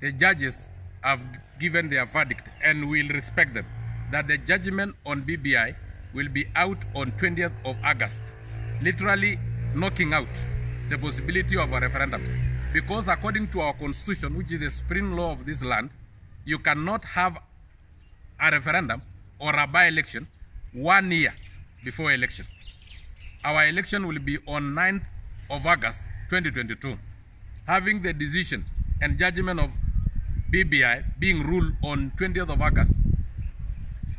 the judges have given their verdict and will respect them. That the judgment on BBI will be out on 20th of August, literally knocking out the possibility of a referendum. Because according to our constitution, which is the supreme law of this land, you cannot have a referendum or a by-election one year before election. Our election will be on 9th of August 2022. Having the decision and judgment of BBI being ruled on 20th of August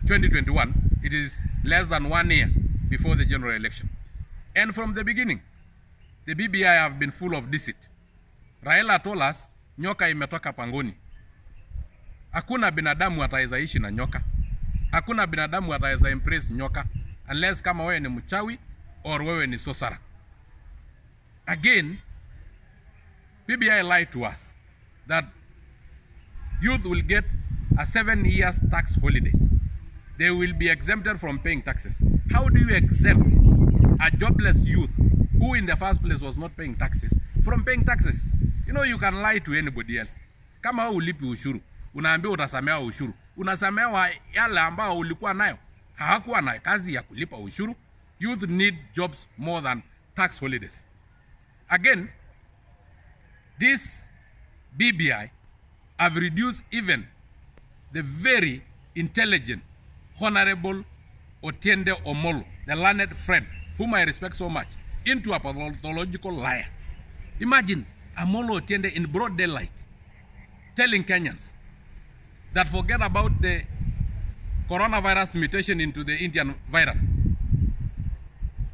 2021, it is less than one year before the general election. And from the beginning, the BBI have been full of deceit. Raila told us nyoka imetoka pangoni. Hakuna binadamu ataweza ishi na nyoka, hakuna binadamu ataweza impress nyoka unless kama wewe ni mchawi or wewe ni sosara. Again, BBI lied to us that youth will get a seven years tax holiday. They will be exempted from paying taxes. How do you exempt a jobless youth who in the first place was not paying taxes from paying taxes? You know you can lie to anybody else. Kama ulipi ushuru, unaambiwa utasamehewa ushuru. Unasamehewa yale ambayo ulikuwa nayo. Hakuwa na kazi ya kulipa ushuru. Youth need jobs more than tax holidays. Again, this BBI have reduced even the very intelligent, honorable Otiende Omolo, the learned friend, whom I respect so much, into a pathological liar. Imagine Amolo Otiende in broad daylight telling Kenyans that forget about the coronavirus mutation into the Indian virus.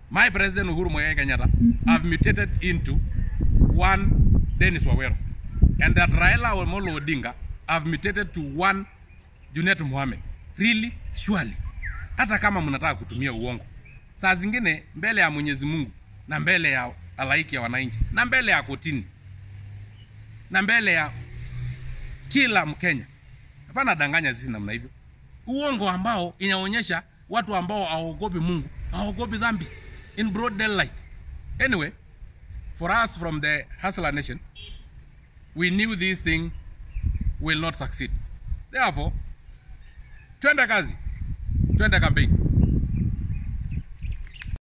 My president Uhuru Muigai Kenyatta have mutated into one Dennis Wawero and that Raila Omolo Odinga have mutated to one Junet Mohamed. Really? Surely. Hata kama mnataka kutumia uongo, saa zingine mbele ya Mwenyezi Mungu na mbele ya alaiki ya wananchi na mbele ya kotini na mbele ya kila Mkenya, hapana danganya sisi namna hivyo, uongo ambao inaonyesha watu ambao hawaogopi Mungu, hawaogopi dhambi in broad daylight. Anyway, for us from the Hustler Nation we knew this thing will not succeed. Therefore, twenda kazi, twenda campaign.